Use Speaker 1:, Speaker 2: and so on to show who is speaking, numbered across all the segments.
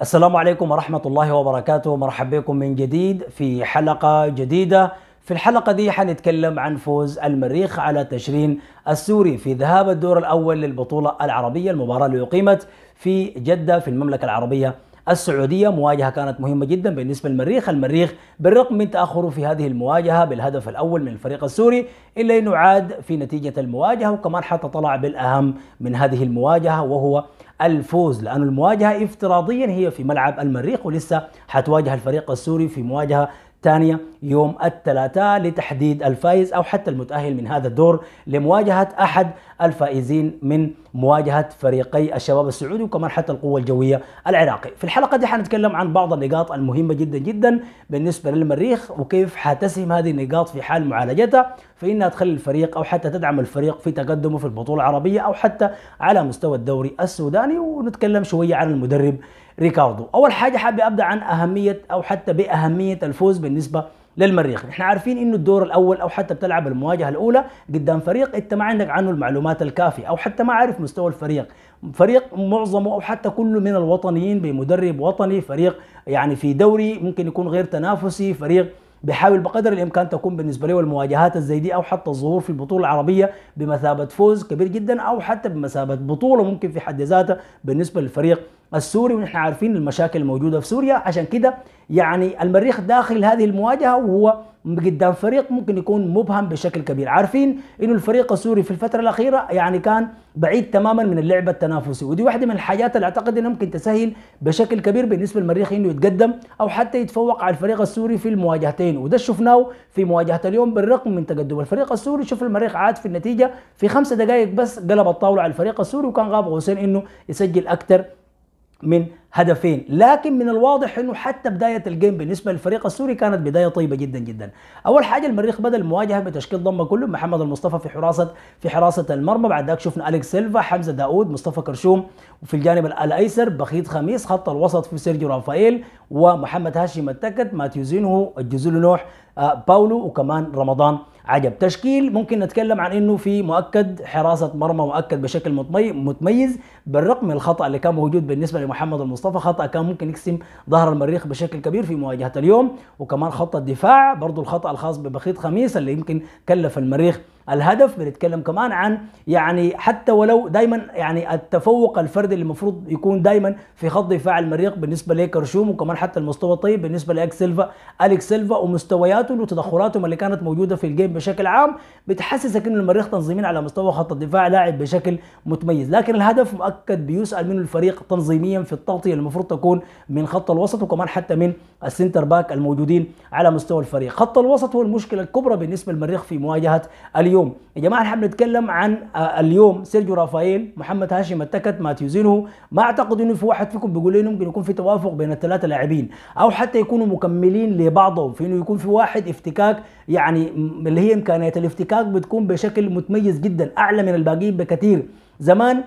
Speaker 1: السلام عليكم ورحمة الله وبركاته مرحبا بكم من جديد في حلقة جديدة في الحلقة دي حنتكلم عن فوز المريخ على تشرين السوري في ذهاب الدور الأول للبطولة العربية المباراة اللي أقيمت في جدة في المملكة العربية السعودية مواجهة كانت مهمة جدا بالنسبة للمريخ المريخ بالرغم من تأخره في هذه المواجهة بالهدف الأول من الفريق السوري إلا أنه عاد في نتيجة المواجهة وكمان حتى طلع بالأهم من هذه المواجهة وهو الفوز لأن المواجهة افتراضيا هي في ملعب المريخ ولسه حتواجه الفريق السوري في مواجهة الثانية يوم الثلاثاء لتحديد الفائز أو حتى المتأهل من هذا الدور لمواجهة أحد الفائزين من مواجهة فريقي الشباب السعودي وكمان حتى القوة الجوية العراقي في الحلقة دي حنتكلم عن بعض النقاط المهمة جدا جدا بالنسبة للمريخ وكيف حتسهم هذه النقاط في حال معالجتها في انها تخلي الفريق او حتى تدعم الفريق في تقدمه في البطوله العربيه او حتى على مستوى الدوري السوداني ونتكلم شويه عن المدرب ريكاردو اول حاجه حابب ابدا عن اهميه او حتى باهميه الفوز بالنسبه للمريخ احنا عارفين انه الدور الاول او حتى بتلعب المواجهه الاولى قدام فريق انت ما عندك عنه المعلومات الكافيه او حتى ما عارف مستوى الفريق فريق معظمه او حتى كله من الوطنيين بمدرب وطني فريق يعني في دوري ممكن يكون غير تنافسي فريق بحاول بقدر الامكان تكون بالنسبه له المواجهات الزي دي او حتى الظهور في البطوله العربيه بمثابه فوز كبير جدا او حتى بمثابه بطوله ممكن في حد ذاتها بالنسبه للفريق السوري ونحن عارفين المشاكل الموجوده في سوريا عشان كده يعني المريخ داخل هذه المواجهه وهو قدام فريق ممكن يكون مبهم بشكل كبير عارفين انه الفريق السوري في الفتره الاخيره يعني كان بعيد تماما من اللعب التنافسي ودي واحده من الحاجات اللي اعتقد انها ممكن تسهل بشكل كبير بالنسبه للمريخ انه يتقدم او حتى يتفوق على الفريق السوري في المواجهتين وده شفناه في مواجهه اليوم بالرغم من تقدم الفريق السوري شوف المريخ عاد في النتيجه في خمسة دقائق بس قلب الطاوله على الفريق السوري وكان غاب غوسين انه يسجل اكثر من هدفين لكن من الواضح انه حتى بدايه الجيم بالنسبه للفريق السوري كانت بدايه طيبه جدا جدا اول حاجه المريخ بدا المواجهه بتشكيل ضمه كله محمد المصطفى في حراسه في حراسه المرمى بعد ذاك شفنا اليكس سيلفا حمزه داود مصطفى كرشوم وفي الجانب الايسر بخيت خميس خط الوسط في سيرجيو رافائيل ومحمد هاشم التكت ماتيو الجزول نوح آه، باولو وكمان رمضان عجب تشكيل ممكن نتكلم عن انه في مؤكد حراسه مرمى مؤكد بشكل متميز بالرقم الخطا اللي كان موجود بالنسبه لمحمد المصطفى خطا كان ممكن يقسم ظهر المريخ بشكل كبير في مواجهه اليوم وكمان خط الدفاع برضه الخطا الخاص ببخيت خميس اللي يمكن كلف المريخ الهدف بنتكلم كمان عن يعني حتى ولو دائما يعني التفوق الفردي اللي المفروض يكون دائما في خط دفاع المريخ بالنسبه لكرشوم وكمان حتى المستوى الطيب بالنسبه لاكس سيلفا اليكس سيلفا ومستوياته وتدخلاته اللي كانت موجوده في الجيم بشكل عام بتحسسك انه المريخ تنظيميا على مستوى خط الدفاع لاعب بشكل متميز لكن الهدف مؤكد بيسال منه الفريق تنظيميا في التغطيه اللي المفروض تكون من خط الوسط وكمان حتى من السنتر باك الموجودين على مستوى الفريق خط الوسط هو المشكله الكبرى بالنسبه للمريخ في مواجهه اليوم اليوم يا جماعه احنا بنتكلم عن آه، اليوم سيرجيو رافائيل محمد هاشم التكت ماتيوزينو ما اعتقد انه في واحد فيكم بيقول انه ممكن يكون في توافق بين الثلاثه لاعبين او حتى يكونوا مكملين لبعضهم في انه يكون في واحد افتكاك يعني اللي هي امكانيه الافتكاك بتكون بشكل متميز جدا اعلى من الباقيين بكثير زمان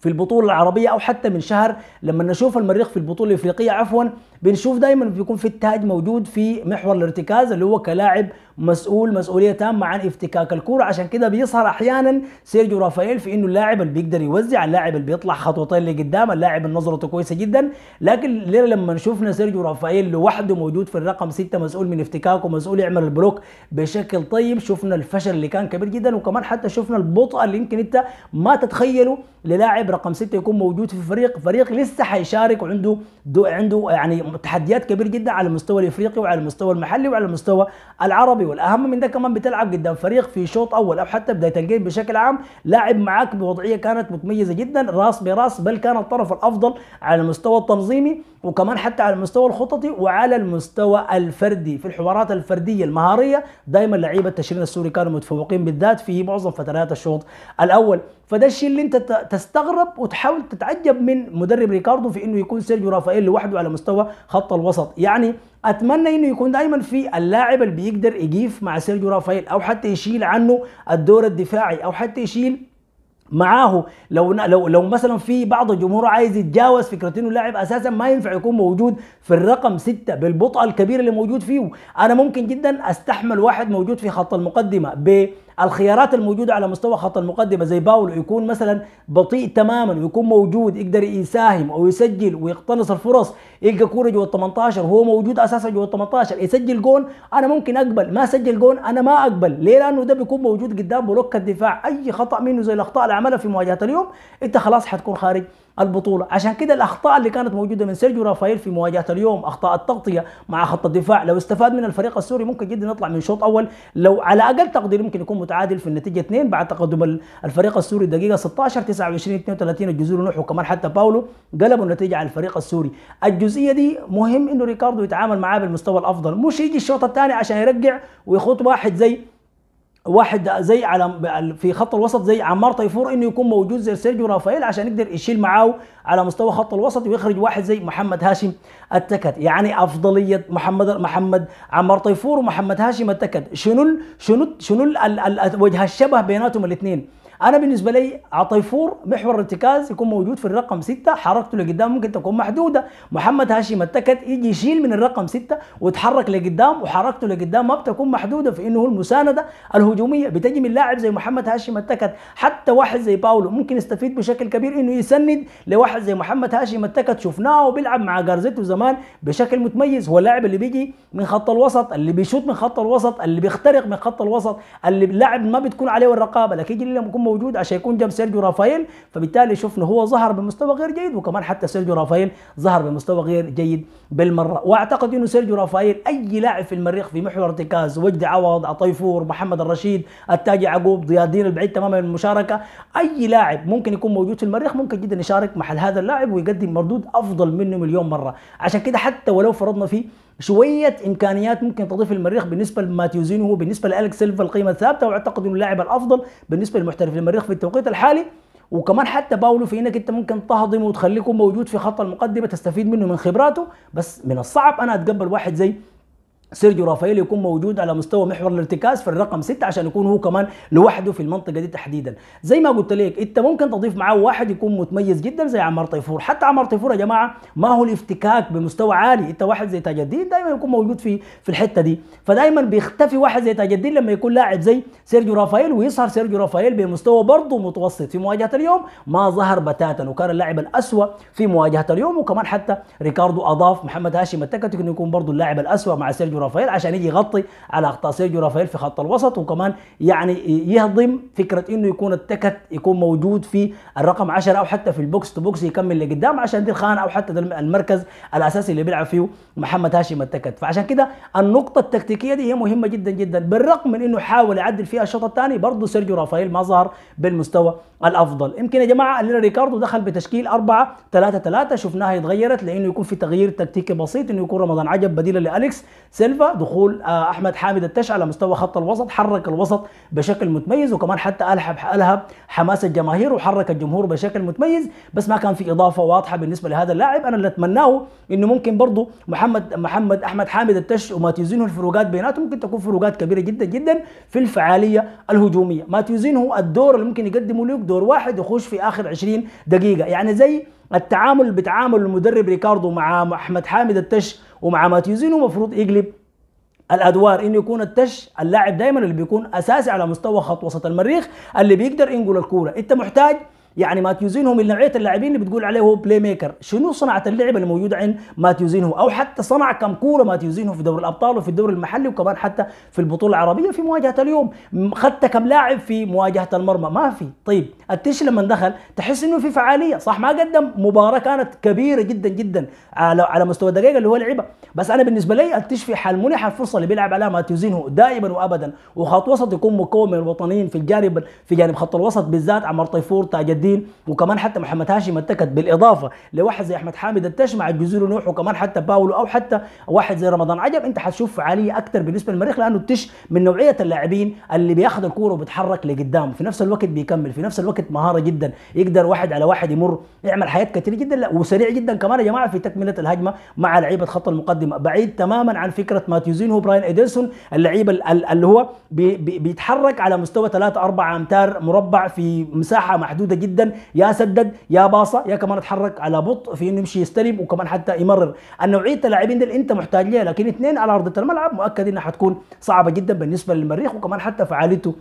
Speaker 1: في البطولة العربية أو حتى من شهر لما نشوف المريخ في البطولة الإفريقية عفوا بنشوف دائما بيكون في التاج موجود في محور الارتكاز اللي هو كلاعب مسؤول مسؤوليه تامه عن افتكاك الكره عشان كده بيظهر احيانا سيرجيو رافائيل في انه اللاعب اللي بيقدر يوزع اللاعب اللي بيطلع خطوتين لقدام اللاعب اللي نظرته كويسه جدا لكن ليه لما شفنا سيرجيو رافائيل لوحده موجود في الرقم ستة مسؤول من افتكاكه مسؤول يعمل البلوك بشكل طيب شفنا الفشل اللي كان كبير جدا وكمان حتى شفنا البطء اللي يمكن انت ما تتخيله للاعب رقم ستة يكون موجود في فريق فريق لسه حيشارك وعنده عنده يعني تحديات كبير جدا على المستوى الافريقي وعلى المستوى المحلي وعلى المستوى العربي والاهم من ده كمان بتلعب قدام فريق في شوط اول او حتى بدايه الجيم بشكل عام لاعب معاك بوضعيه كانت متميزه جدا راس براس بل كان الطرف الافضل على المستوى التنظيمي وكمان حتى على المستوى الخططي وعلى المستوى الفردي في الحوارات الفرديه المهاريه دائما لعيبه تشرين السوري كانوا متفوقين بالذات في معظم فترات الشوط الاول فده الشيء اللي انت تستغرب وتحاول تتعجب من مدرب ريكاردو في انه يكون سيرجيو رافائيل لوحده على مستوى خط الوسط يعني اتمنى انه يكون دايما في اللاعب اللي بيقدر يجيف مع سيرجيو رافائيل او حتى يشيل عنه الدور الدفاعي او حتى يشيل معاه لو لو لو مثلا في بعض الجمهور عايز يتجاوز فكره انه لاعب اساسا ما ينفع يكون موجود في الرقم ستة بالبطء الكبير اللي موجود فيه انا ممكن جدا استحمل واحد موجود في خط المقدمه ب الخيارات الموجوده على مستوى خط المقدمه زي باولو يكون مثلا بطيء تماما ويكون موجود يقدر يساهم او يسجل ويقتنص الفرص يلقى كوره جوه ال 18 وهو موجود اساسا جوه ال 18 يسجل جون انا ممكن اقبل ما سجل جون انا ما اقبل ليه لانه ده بيكون موجود قدام بلوك الدفاع اي خطا منه زي الاخطاء اللي عملها في مواجهه اليوم انت خلاص حتكون خارج البطوله عشان كده الاخطاء اللي كانت موجوده من سيرجيو رافائيل في مواجهه اليوم اخطاء التغطيه مع خط الدفاع لو استفاد من الفريق السوري ممكن جدا يطلع من شوط اول لو على اقل تقدير ممكن يكون متعادل في النتيجه 2 بعد تقدم الفريق السوري دقيقه 16 29 32 الجزور نوح وكمان حتى باولو قلبوا النتيجه على الفريق السوري الجزئيه دي مهم انه ريكاردو يتعامل معاه بالمستوى الافضل مش يجي الشوط الثاني عشان يرجع ويخوض واحد زي واحد زي على في خط الوسط زي عمار طيفور انه يكون موجود زي سيرجيو رافائيل عشان يقدر يشيل معاه على مستوى خط الوسط ويخرج واحد زي محمد هاشم التكت يعني افضليه محمد محمد عمار طيفور ومحمد هاشم التكت شنو شنو شنو وجه الشبه بيناتهم الاثنين انا بالنسبه لي عطيفور محور ارتكاز يكون موجود في الرقم 6 حركته لقدام ممكن تكون محدوده محمد هاشم التكت يجي يشيل من الرقم 6 ويتحرك لقدام وحركته لقدام ما بتكون محدوده في انه المسانده الهجوميه بتجي من لاعب زي محمد هاشم التكت حتى واحد زي باولو ممكن يستفيد بشكل كبير انه يسند لواحد زي محمد هاشم التكت شفناه وبيلعب مع جارزيتو زمان بشكل متميز هو اللاعب اللي بيجي من خط الوسط اللي بيشوت من خط الوسط اللي بيخترق من خط الوسط اللي اللاعب ما بتكون عليه الرقابه لكن يجي لما يكون موجود عشان يكون جنب سيرجيو رافائيل فبالتالي شفنا هو ظهر بمستوى غير جيد وكمان حتى سيرجيو رافائيل ظهر بمستوى غير جيد بالمره واعتقد انه سيرجيو رافائيل اي لاعب في المريخ في محور ارتكاز وجدي عوض عطيفور محمد الرشيد التاج يعقوب ضياء الدين البعيد تماما من المشاركه اي لاعب ممكن يكون موجود في المريخ ممكن جدا يشارك محل هذا اللاعب ويقدم مردود افضل منه مليون مره عشان كده حتى ولو فرضنا فيه شويه امكانيات ممكن تضيف المريخ بالنسبه لماتيوزينو هو بالنسبه لالك سيلفا القيمه الثابته واعتقد انه اللاعب الافضل بالنسبه لمحترف المريخ في التوقيت الحالي وكمان حتى باولو في انك انت ممكن تهضمه وتخليكم موجود في خط المقدمه تستفيد منه من خبراته بس من الصعب انا اتقبل واحد زي سيرجيو رافائيل يكون موجود على مستوى محور الارتكاز في الرقم 6 عشان يكون هو كمان لوحده في المنطقه دي تحديدا زي ما قلت لك انت ممكن تضيف معاه واحد يكون متميز جدا زي عمار طيفور حتى عمار طيفور يا جماعه ما هو الافتكاك بمستوى عالي انت واحد زي تاج الدين دائما يكون موجود في في الحته دي فدائما بيختفي واحد زي تاج الدين لما يكون لاعب زي سيرجيو رافائيل ويظهر سيرجيو رافائيل بمستوى برضه متوسط في مواجهه اليوم ما ظهر بتاتا وكان اللاعب الاسوء في مواجهه اليوم وكمان حتى ريكاردو اضاف محمد هاشم التكتك انه يكون برضه اللاعب الاسوء مع سيرجيو رافائيل عشان يجي يغطي على اخطاء سيرجيو رافائيل في خط الوسط وكمان يعني يهضم فكره انه يكون التكت يكون موجود في الرقم 10 او حتى في البوكس تو بوكس يكمل لقدام عشان دي الخانه او حتى المركز الاساسي اللي بيلعب فيه محمد هاشم التكت فعشان كده النقطه التكتيكيه دي هي مهمه جدا جدا بالرغم من انه حاول يعدل فيها الشوط الثاني برضه سيرجيو رافائيل ما ظهر بالمستوى الافضل يمكن يا جماعه اللي ريكاردو دخل بتشكيل 4 3 3 شفناها اتغيرت لانه يكون في تغيير تكتيكي بسيط انه يكون رمضان عجب بديلا لاليكس سيلفا دخول آه، احمد حامد التش على مستوى خط الوسط حرك الوسط بشكل متميز وكمان حتى الهب الهب حماس الجماهير وحرك الجمهور بشكل متميز بس ما كان في اضافه واضحه بالنسبه لهذا اللاعب انا اللي اتمناه انه ممكن برضه محمد محمد احمد حامد التش وماتيوزينو الفروقات بيناتهم ممكن تكون فروقات كبيره جدا جدا في الفعاليه الهجوميه ماتيوزينو الدور اللي ممكن يقدمه ليك دور واحد يخش في اخر 20 دقيقه يعني زي التعامل بتعامل المدرب ريكاردو مع احمد حامد التش ومع ماتيوزينو المفروض يقلب الادوار انه يكون التش اللاعب دائما اللي بيكون اساسي على مستوى خط وسط المريخ اللي بيقدر ينقل الكوره انت محتاج يعني هو من نوعيه اللاعبين اللي بتقول عليه هو بلاي ميكر شنو صنعه اللعب الموجوده عند هو او حتى صنع كم كوره هو في دوري الابطال وفي الدوري المحلي وكمان حتى في البطوله العربيه في مواجهه اليوم خدت كم لاعب في مواجهه المرمى ما في طيب التش لما دخل تحس انه في فعاليه صح ما قدم مباراه كانت كبيره جدا جدا على على مستوى الدقيقه اللي هو لعبها بس انا بالنسبه لي التش في حال منح الفرصه اللي بيلعب عليها ماتيوزينهو دائما وابدا وخط وسط يكون مكون من الوطنيين في الجانب في جانب خط الوسط بالذات عمر طيفور تاج الدين وكمان حتى محمد هاشم اتكت بالاضافه لواحد زي احمد حامد التشمع الجزيره نوح وكمان حتى باولو او حتى واحد زي رمضان عجب انت حتشوف فعاليه اكثر بالنسبه للمريخ لانه التش من نوعيه اللاعبين اللي بياخذ الكوره وبيتحرك لقدام في نفس الوقت بيكمل في نفس الوقت مهاره جدا يقدر واحد على واحد يمر يعمل حاجات كثيره جدا لا وسريع جدا كمان يا جماعه في تكمله الهجمه مع لعيبه خط المقدمه بعيد تماما عن فكره ماتيوزين وبراين براين ايدنسون اللعيب اللي هو بيتحرك على مستوى 3 4 امتار مربع في مساحه محدوده جدا جدا يا سدد يا باصه يا كمان اتحرك على بطء في انه يمشي يستلم وكمان حتى يمرر النوعيه اللاعبين اللي انت محتاج ليها لكن اثنين على ارضيه الملعب مؤكد انها حتكون صعبه جدا بالنسبه للمريخ وكمان حتى فعاليته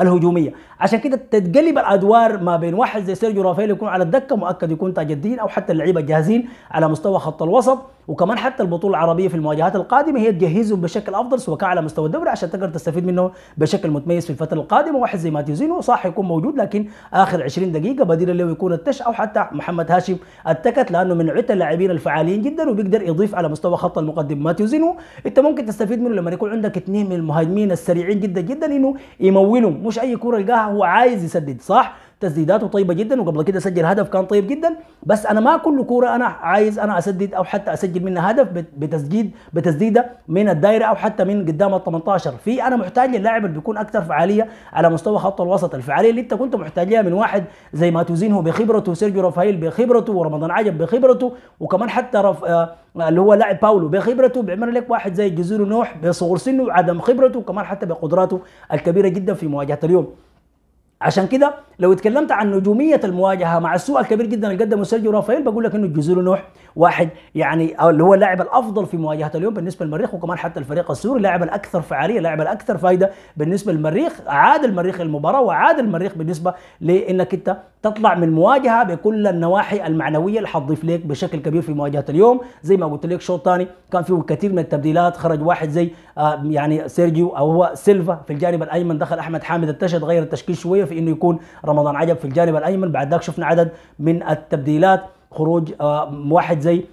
Speaker 1: الهجوميه عشان كده تتقلب الادوار ما بين واحد زي سيرجيو رافيل يكون على الدكه مؤكد يكون تاج الدين او حتى اللعيبه جاهزين على مستوى خط الوسط وكمان حتى البطوله العربيه في المواجهات القادمه هي تجهزهم بشكل افضل سواء على مستوى الدوري عشان تقدر تستفيد منه بشكل متميز في الفتره القادمه واحد زي ماتيوزينو صح يكون موجود لكن اخر 20 دقيقه بديل له يكون التش او حتى محمد هاشم التكت لانه من نوعيه اللاعبين الفعالين جدا وبيقدر يضيف على مستوى خط المقدم ماتيوزينو انت ممكن تستفيد منه لما يكون عندك اثنين من المهاجمين السريعين جدا جدا انه يمولهم مش اي كوره يلقاها هو عايز يسدد صح تسديداته طيبه جدا وقبل كده سجل هدف كان طيب جدا بس انا ما كل كوره انا عايز انا اسدد او حتى اسجل منها هدف بتسديد بتسديده من الدائره او حتى من قدام ال 18 في انا محتاج اللاعب اللي بيكون اكثر فعاليه على مستوى خط الوسط الفعاليه اللي انت كنت محتاجها من واحد زي ماتوزينهو بخبرته وسيرجيو رافائيل بخبرته ورمضان عجب بخبرته وكمان حتى رف... آه، اللي هو لاعب باولو بخبرته بيعمل لك واحد زي جزيرو نوح بصغر سنه وعدم خبرته وكمان حتى بقدراته الكبيره جدا في مواجهه اليوم عشان كده لو اتكلمت عن نجوميه المواجهه مع السوء الكبير جدا اللي قدمه سيرجيو رافائيل بقول لك انه الجزيرو نوح واحد يعني اللي هو اللاعب الافضل في مواجهه اليوم بالنسبه للمريخ وكمان حتى الفريق السوري اللاعب الاكثر فعاليه اللاعب الاكثر فائده بالنسبه للمريخ عاد المريخ المباراه وعاد المريخ بالنسبه لانك انت تطلع من مواجهه بكل النواحي المعنويه اللي حتضيف لك بشكل كبير في مواجهه اليوم زي ما قلت لك شوط ثاني كان فيه كثير من التبديلات خرج واحد زي آه، يعني سيرجيو او هو سيلفا في الجانب الايمن دخل احمد حامد التشد غير التشكيل شويه في انه يكون رمضان عجب في الجانب الايمن بعد ذاك شفنا عدد من التبديلات خروج آه، واحد زي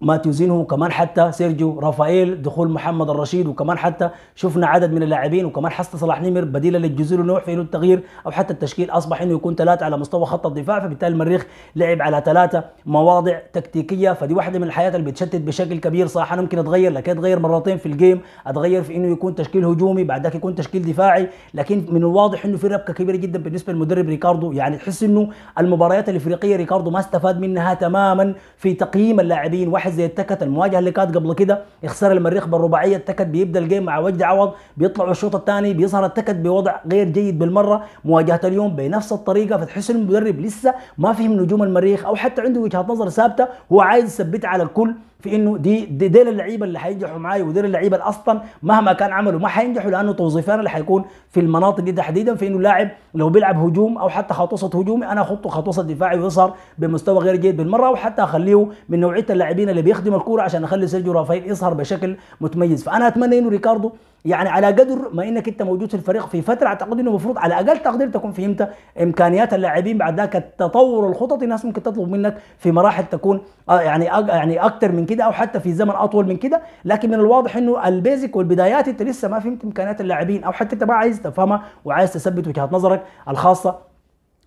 Speaker 1: ماتيوز وكمان حتى سيرجيو رافائيل دخول محمد الرشيد وكمان حتى شفنا عدد من اللاعبين وكمان حتى صلاح نمر بديل للجزيرة نوع في انه التغيير او حتى التشكيل اصبح انه يكون ثلاثه على مستوى خط الدفاع فبالتالي المريخ لعب على ثلاثه مواضع تكتيكيه فدي واحده من الحياه اللي بتشتت بشكل كبير صح انا ممكن اتغير لكن اتغير مرتين في الجيم اتغير في انه يكون تشكيل هجومي بعد ذاك يكون تشكيل دفاعي لكن من الواضح انه في ربكه كبيره جدا بالنسبه للمدرب ريكاردو يعني تحس انه المباريات الافريقيه ريكاردو ما استفاد منها تماما في تقييم اللاعبين واحد واحد زي التكت المواجهه اللي كانت قبل كده يخسر المريخ بالرباعيه التكت بيبدا الجيم مع وجد عوض بيطلع الشوط الثاني بيظهر التكت بوضع غير جيد بالمره مواجهه اليوم بنفس الطريقه فتحس المدرب لسه ما فهم نجوم المريخ او حتى عنده وجهه نظر ثابته هو عايز يثبتها على الكل في انه دي دي, دي اللعيبه اللي هينجحوا معايا ودي اللعيبه اللي اصلا مهما كان عملوا ما هينجحوا لانه توظيفنا اللي هيكون في المناطق دي تحديدا في انه لاعب لو بيلعب هجوم او حتى خط وسط هجومي انا اخطه خط وسط دفاعي ويظهر بمستوى غير جيد بالمره وحتى اخليه من نوعيه اللاعبين اللي بيخدم الكوره عشان اخلي سيرجيو رافائيل يظهر بشكل متميز فانا اتمنى انه ريكاردو يعني على قدر ما انك انت موجود في الفريق في فتره اعتقد انه المفروض على اقل تقدير تكون فهمت امكانيات اللاعبين بعد ذاك التطور الخطط الناس ممكن تطلب منك في مراحل تكون آه، يعني يعني اكثر من كده او حتى في زمن اطول من كده لكن من الواضح انه البيزك والبدايات انت لسه ما فهمت امكانيات اللاعبين او حتى انت ما عايز تفهمها وعايز تثبت وجهات نظرك الخاصه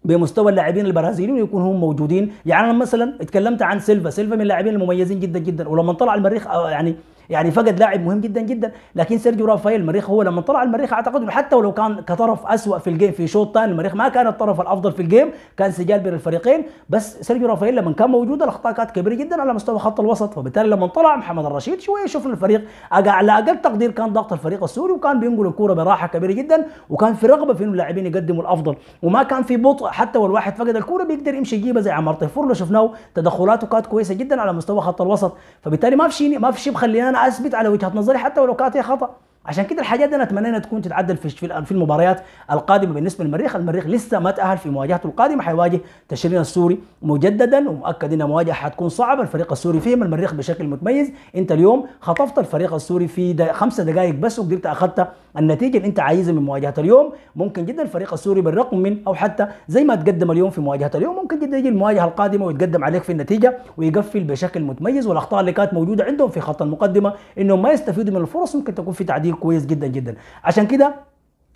Speaker 1: بمستوى اللاعبين البرازيليين ويكونوا هم موجودين يعني انا مثلا اتكلمت عن سيلفا سيلفا من اللاعبين المميزين جدا جدا ولما طلع المريخ آه، يعني يعني فقد لاعب مهم جدا جدا لكن سيرجيو رافائيل المريخ هو لما طلع المريخ اعتقد حتى ولو كان كطرف اسوء في الجيم في شوط ثاني المريخ ما كان الطرف الافضل في الجيم كان سجال بين الفريقين بس سيرجيو رافائيل لما كان موجود الاخطاء كانت كبيره جدا على مستوى خط الوسط فبالتالي لما طلع محمد الرشيد شويه شفنا الفريق على اقل تقدير كان ضغط الفريق السوري وكان بينقل الكوره براحه كبيره جدا وكان في رغبه في انه اللاعبين يقدموا الافضل وما كان في بطء حتى والواحد فقد الكوره بيقدر يمشي يجيبها زي عمار طيفور لو شفناه تدخلاته كانت كويسه جدا على مستوى خط الوسط فبالتالي ما في شيء ما في شيء مخلينا اثبت على وجهه نظري حتى ولو كانت هي خطا عشان كده الحاجات دي انا اتمنى انها تكون تتعدل في في المباريات القادمه بالنسبه للمريخ، المريخ لسه ما تاهل في مواجهته القادمه حيواجه تشرين السوري مجددا ومؤكد ان مواجهه حتكون صعبه، الفريق السوري فهم المريخ بشكل متميز، انت اليوم خطفت الفريق السوري في دا خمسة دقائق بس وقدرت اخذت النتيجه اللي انت عايزها من مواجهه اليوم، ممكن جدا الفريق السوري بالرقم من او حتى زي ما تقدم اليوم في مواجهه اليوم ممكن جدا يجي المواجهه القادمه ويتقدم عليك في النتيجه ويقفل بشكل متميز والاخطاء اللي كانت موجوده عندهم في خط المقدمه انهم ما يستفيدوا من الفرص ممكن تكون في تعديل كويس جدا جدا عشان كده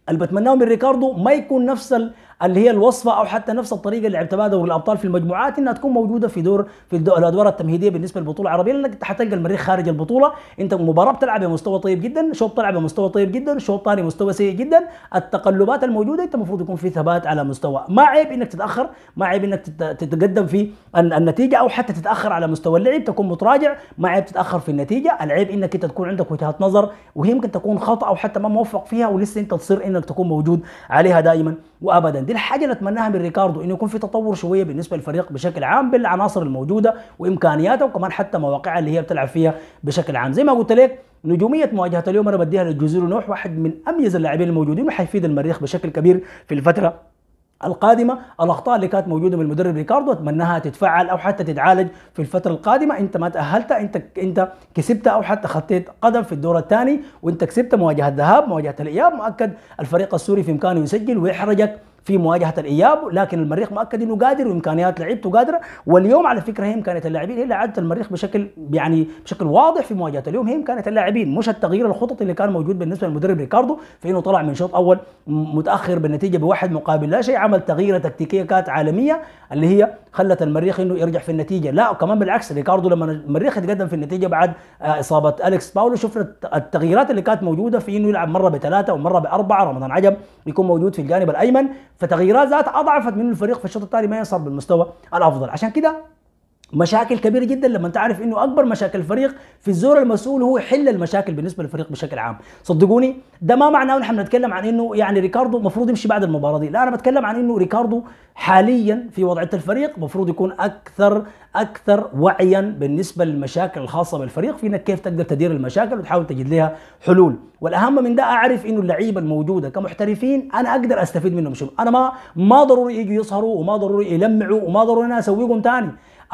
Speaker 1: اللي بتمناه من ريكاردو ما يكون نفس اللي هي الوصفه او حتى نفس الطريقه اللي اعتمدها دور الابطال في المجموعات انها تكون موجوده في دور في الادوار التمهيديه بالنسبه للبطوله العربيه لانك حتلقى المريخ خارج البطوله انت مباراه بتلعب بمستوى طيب جدا شوط بتلعب بمستوى طيب جدا شوط ثاني مستوى سيء جدا التقلبات الموجوده انت المفروض يكون في ثبات على مستوى ما عيب انك تتاخر ما عيب انك تتقدم في النتيجه او حتى تتاخر على مستوى اللعب تكون متراجع ما عيب تتاخر في النتيجه العيب انك انت تكون عندك وجهات نظر وهي ممكن تكون خطا او حتى ما موفق فيها ولسه انت تصير انك تكون موجود عليها دائما وابدا دي الحاجه اللي اتمناها من ريكاردو انه يكون في تطور شويه بالنسبه للفريق بشكل عام بالعناصر الموجوده وامكانياته وكمان حتى مواقعها اللي هي بتلعب فيها بشكل عام زي ما قلت لك نجوميه مواجهه اليوم انا بديها للجزيرة نوح واحد من اميز اللاعبين الموجودين وحيفيد المريخ بشكل كبير في الفتره القادمه الاخطاء اللي كانت موجوده من المدرب ريكاردو اتمناها تتفعل او حتى تتعالج في الفتره القادمه انت ما تاهلت انت انت كسبت او حتى خطيت قدم في الدور الثاني وانت كسبت مواجهه الذهاب مواجهه الاياب مؤكد الفريق السوري في امكانه يسجل ويحرجك في مواجهه الاياب لكن المريخ مؤكد انه قادر وامكانيات لعيبته قادره واليوم على فكره هي امكانيات اللاعبين هي اللي المريخ بشكل يعني بشكل واضح في مواجهه اليوم هي امكانيات اللاعبين مش التغيير الخطط اللي كان موجود بالنسبه للمدرب ريكاردو في انه طلع من شوط اول متاخر بالنتيجه بواحد مقابل لا شيء عمل تغييره تكتيكيه كانت عالميه اللي هي خلت المريخ انه يرجع في النتيجه لا وكمان بالعكس ريكاردو لما المريخ يتقدم في النتيجه بعد آه، اصابه اليكس باولو شفنا التغييرات اللي كانت موجوده في انه يلعب مره بثلاثه ومره باربعه رمضان عجب يكون موجود في الجانب الايمن فتغييرات ذات اضعفت من الفريق في الشوط الثاني ما يصل بالمستوى الافضل عشان كده مشاكل كبيرة جدا لما تعرف انه اكبر مشاكل الفريق في الزور المسؤول هو حل المشاكل بالنسبة للفريق بشكل عام، صدقوني ده ما معناه نحن بنتكلم عن انه يعني ريكاردو المفروض يمشي بعد المباراة دي، لا انا بتكلم عن انه ريكاردو حاليا في وضعية الفريق المفروض يكون اكثر اكثر وعيا بالنسبة للمشاكل الخاصة بالفريق في انك كيف تقدر تدير المشاكل وتحاول تجد لها حلول، والاهم من ده اعرف انه اللعيبة الموجودة كمحترفين انا اقدر استفيد منهم شنو، انا ما ما ضروري يجوا يسهروا وما ضروري يلمعوا وما ضروري انا اسويهم ثاني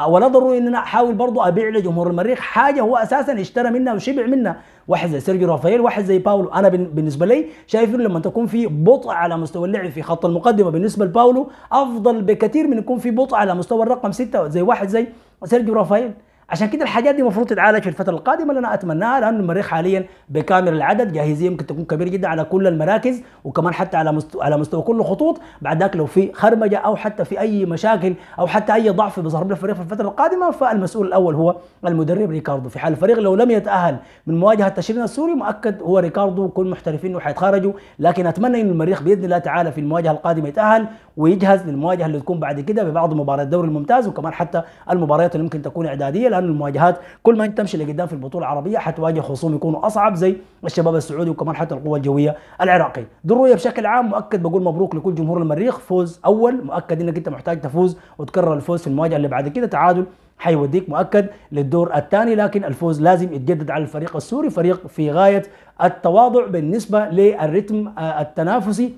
Speaker 1: ولا ضروري ان انا احاول برضو ابيع لجمهور المريخ حاجه هو اساسا اشترى منها وشبع منها واحد زي سيرجيو رافائيل واحد زي باولو انا بالنسبه لي شايف انه لما تكون في بطء على مستوى اللعب في خط المقدمه بالنسبه لباولو افضل بكثير من يكون في بطء على مستوى الرقم سته زي واحد زي سيرجيو رافائيل عشان كده الحاجات دي المفروض تتعالج في الفتره القادمه اللي انا اتمناها لانه المريخ حاليا بكامل العدد جاهزيه ممكن تكون كبيره جدا على كل المراكز وكمان حتى على مستوى على مستوى كل الخطوط بعد ذاك لو في خرمجه او حتى في اي مشاكل او حتى اي ضعف بيظهر الفريق في الفتره القادمه فالمسؤول الاول هو المدرب ريكاردو في حال الفريق لو لم يتاهل من مواجهه تشرين السوري مؤكد هو ريكاردو وكل محترفين انه حيتخرجوا لكن اتمنى انه المريخ باذن الله تعالى في المواجهه القادمه يتاهل ويجهز للمواجهه اللي تكون بعد كده ببعض مباريات الدوري الممتاز وكمان حتى المباريات اللي ممكن تكون اعداديه لان المواجهات كل ما انت تمشي لقدام في البطوله العربيه حتواجه خصوم يكونوا اصعب زي الشباب السعودي وكمان حتى القوه الجويه العراقي دروية بشكل عام مؤكد بقول مبروك لكل جمهور المريخ فوز اول مؤكد انك انت محتاج تفوز وتكرر الفوز في المواجهه اللي بعد كده تعادل حيوديك مؤكد للدور الثاني لكن الفوز لازم يتجدد على الفريق السوري فريق في غايه التواضع بالنسبه للريتم آه، التنافسي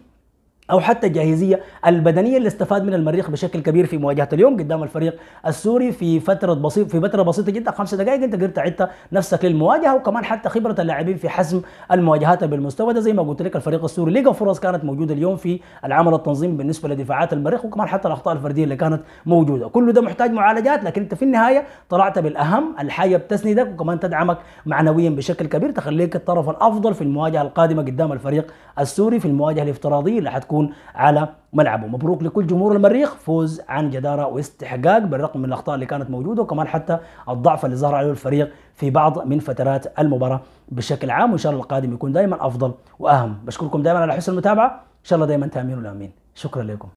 Speaker 1: او حتى الجاهزيه البدنيه اللي استفاد من المريخ بشكل كبير في مواجهه اليوم قدام الفريق السوري في فتره بسيط في فتره بسيطه جدا خمس دقائق انت قدرت تعد نفسك للمواجهه وكمان حتى خبره اللاعبين في حسم المواجهات بالمستوى ده زي ما قلت لك الفريق السوري لقى فرص كانت موجوده اليوم في العمل التنظيمي بالنسبه لدفاعات المريخ وكمان حتى الاخطاء الفرديه اللي كانت موجوده كل ده محتاج معالجات لكن انت في النهايه طلعت بالاهم الحاجه بتسندك وكمان تدعمك معنويا بشكل كبير تخليك الطرف الافضل في المواجهه القادمه قدام الفريق السوري في المواجهه الافتراضيه اللي حتكون تكون على ملعبه مبروك لكل جمهور المريخ فوز عن جدارة واستحقاق بالرغم من الأخطاء اللي كانت موجودة وكمان حتى الضعف اللي ظهر عليه الفريق في بعض من فترات المباراة بشكل عام وإن شاء الله القادم يكون دائما أفضل وأهم بشكركم دائما على حسن المتابعة إن شاء الله دائما تأمين والأمين شكرا لكم